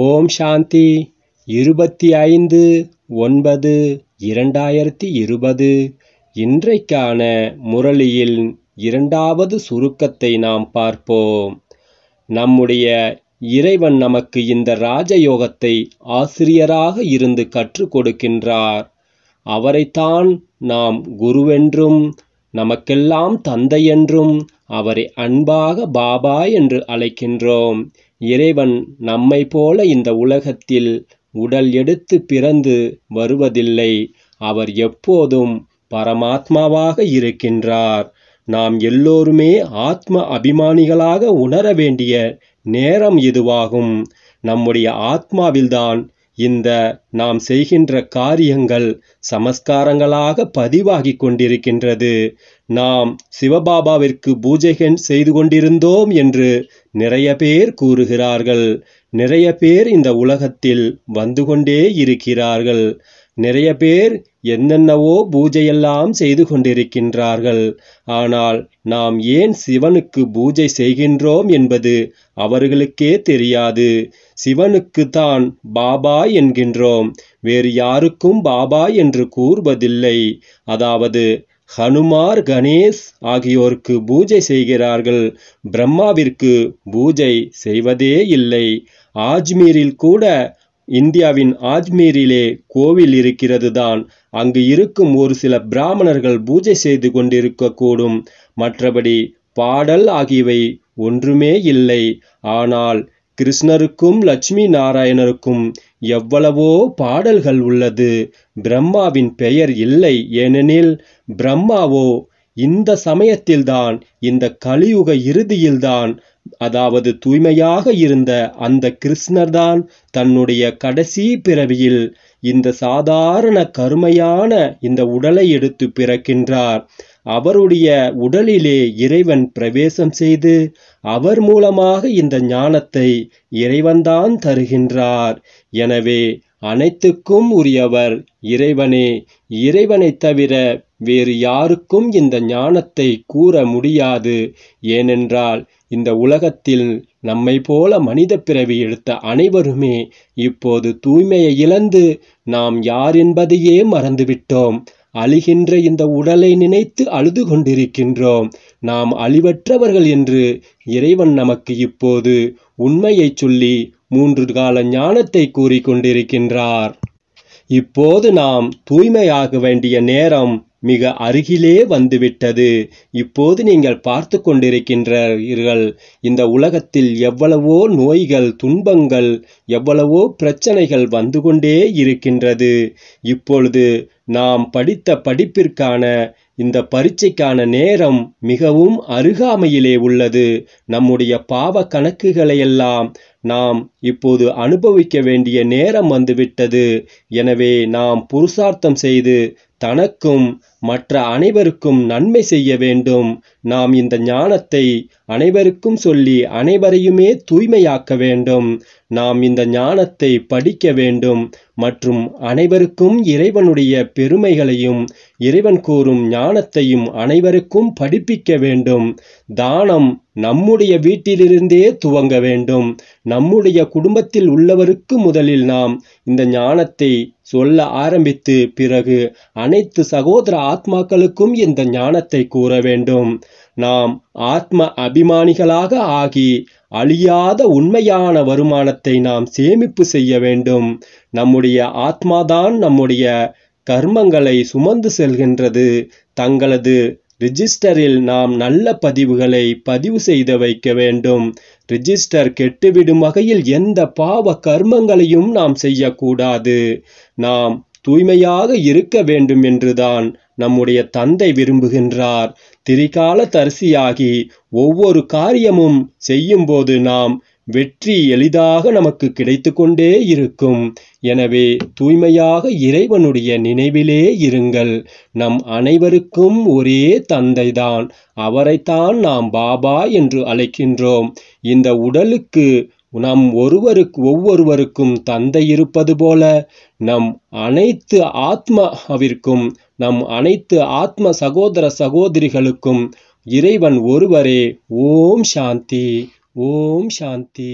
ஓம் சாந்தி இருபத்தி ஐந்து ஒன்பது இரண்டாயிரத்தி இருபது இன்றைக்கான முரளியில் இரண்டாவது சுருக்கத்தை நாம் பார்ப்போம் நம்முடைய இறைவன் நமக்கு இந்த ராஜயோகத்தை ஆசிரியராக இருந்து கற்றுக் கொடுக்கின்றார் அவரைத்தான் நாம் குருவென்றும் நமக்கெல்லாம் தந்தையென்றும் அவரை அன்பாக பாபா என்று அழைக்கின்றோம் இறைவன் நம்மை போல இந்த உலகத்தில் உடல் எடுத்து பிறந்து வருவதில்லை அவர் எப்போதும் பரமாத்மாவாக இருக்கின்றார் நாம் எல்லோருமே ஆத்ம அபிமானிகளாக உணர வேண்டிய நேரம் இதுவாகும் நம்முடைய ஆத்மாவில்தான் இந்த நாம் செய்கின்ற காரியங்கள் சமஸ்காரங்களாக பதிவாகி கொண்டிருக்கின்றது நாம் சிவபாபாவிற்கு பூஜைகள் செய்து கொண்டிருந்தோம் என்று நிறைய பேர் கூறுகிறார்கள் நிறைய பேர் இந்த உலகத்தில் வந்து கொண்டே இருக்கிறார்கள் நிறைய பேர் என்னென்னவோ பூஜையெல்லாம் செய்து கொண்டிருக்கின்றார்கள் ஆனால் நாம் ஏன் சிவனுக்கு பூஜை செய்கின்றோம் என்பது அவர்களுக்கே தெரியாது சிவனுக்கு தான் பாபா என்கின்றோம் வேறு யாருக்கும் பாபா என்று கூறுவதில்லை அதாவது ஹனுமார் கணேஷ் ஆகியோருக்கு பூஜை செய்கிறார்கள் பிரம்மாவிற்கு பூஜை செய்வதே இல்லை ஆஜ்மீரில் கூட இந்தியாவின் ஆஜ்மீரிலே கோவில் இருக்கிறது தான் அங்கு இருக்கும் ஒரு சில பிராமணர்கள் பூஜை செய்து கொண்டிருக்கக்கூடும் மற்றபடி பாடல் ஆகியவை ஒன்றுமே இல்லை ஆனால் கிருஷ்ணருக்கும் லட்சுமி நாராயணருக்கும் எவ்வளவோ பாடல்கள் உள்ளது பிரம்மாவின் பெயர் இல்லை ஏனெனில் பிரம்மாவோ இந்த சமயத்தில்தான் இந்த கலியுக இறுதியில்தான் அதாவது தூய்மையாக இருந்த அந்த கிருஷ்ணர்தான் தன்னுடைய கடைசி பிறவியில் இந்த சாதாரண கருமையான இந்த உடலை எடுத்து பிறக்கின்றார் அவருடைய உடலிலே இறைவன் பிரவேசம் செய்து அவர் மூலமாக இந்த ஞானத்தை இறைவன்தான் தருகின்றார் எனவே அனைத்துக்கும் உரியவர் இறைவனே இறைவனைத் தவிர வேறு யாருக்கும் இந்த ஞானத்தை கூற முடியாது ஏனென்றால் இந்த உலகத்தில் நம்மை போல மனித பிறவி எடுத்த அனைவருமே இப்போது தூய்மையை இழந்து நாம் யார் என்பதையே மறந்துவிட்டோம் அழிகின்ற இந்த உடலை நினைத்து அழுது கொண்டிருக்கின்றோம் நாம் அழிவற்றவர்கள் என்று இறைவன் நமக்கு இப்போது உண்மையைச் சொல்லி மூன்று கால ஞானத்தை கூறிக்கொண்டிருக்கின்றார் இப்போது நாம் தூய்மையாக வேண்டிய நேரம் மிக அருகிலே வந்துவிட்டது இப்போது நீங்கள் பார்த்து கொண்டிருக்கின்றீர்கள் இந்த உலகத்தில் எவ்வளவோ நோய்கள் துன்பங்கள் எவ்வளவோ பிரச்சனைகள் வந்து கொண்டே இருக்கின்றது இப்பொழுது நாம் படித்த படிப்பிற்கான இந்த பரீட்சைக்கான நேரம் மிகவும் அருகாமையிலே உள்ளது நம்முடைய பாவ கணக்குகளை எல்லாம் நாம் இப்போது அனுபவிக்க வேண்டிய நேரம் வந்துவிட்டது எனவே நாம் புருஷார்த்தம் செய்து தனக்கும் மற்ற அனைவருக்கும் நன்மை செய்ய வேண்டும் நாம் இந்த ஞானத்தை அனைவருக்கும் சொல்லி அனைவரையுமே தூய்மையாக்க வேண்டும் நாம் இந்த ஞானத்தை படிக்க வேண்டும் மற்றும் அனைவருக்கும் இறைவனுடைய பெருமைகளையும் இறைவன் கூறும் ஞானத்தையும் அனைவருக்கும் படிப்பிக்க வேண்டும் தானம் நம்முடைய வீட்டிலிருந்தே துவங்க வேண்டும் நம்முடைய குடும்பத்தில் உள்ளவருக்கு முதலில் நாம் இந்த ஞானத்தை சொல்ல ஆரம்பித்து பிறகு அனைத்து சகோதர ஆத்மாக்களுக்கும் இந்த ஞானத்தை கூற வேண்டும் நாம் ஆத்ம அபிமானிகளாக ஆகி அழியாத உண்மையான வருமானத்தை நாம் சேமிப்பு செய்ய வேண்டும் நம்முடைய ஆத்மாதான் நம்முடைய கர்மங்களை சுமந்து செல்கின்றது தங்களது ரிஜிஸ்டரில் நாம் நல்ல பதிவுகளை பதிவு செய்து வைக்க வேண்டும் ரிஜிஸ்டர் கெட்டுவிடும் வகையில் எந்த பாவ கர்மங்களையும் நாம் செய்யக்கூடாது நாம் தூய்மையாக இருக்க வேண்டும் என்றுதான் நம்முடைய தந்தை விரும்புகின்றார் திரிகால தரிசியாகி ஒவ்வொரு காரியமும் செய்யும்போது நாம் வெற்றி எளிதாக நமக்கு கிடைத்து கொண்டே இருக்கும் எனவே தூய்மையாக இறைவனுடைய நினைவிலே இருங்கள் நம் அனைவருக்கும் ஒரே தந்தைதான் அவரைத்தான் நாம் பாபா என்று அழைக்கின்றோம் இந்த உடலுக்கு நம் ஒருவருக்கு ஒவ்வொருவருக்கும் தந்தை இருப்பது போல நம் அனைத்து ஆத்மாவிற்கும் நம் அனைத்து ஆத்ம சகோதர சகோதரிகளுக்கும் இறைவன் ஒருவரே ஓம் சாந்தி ओम शांति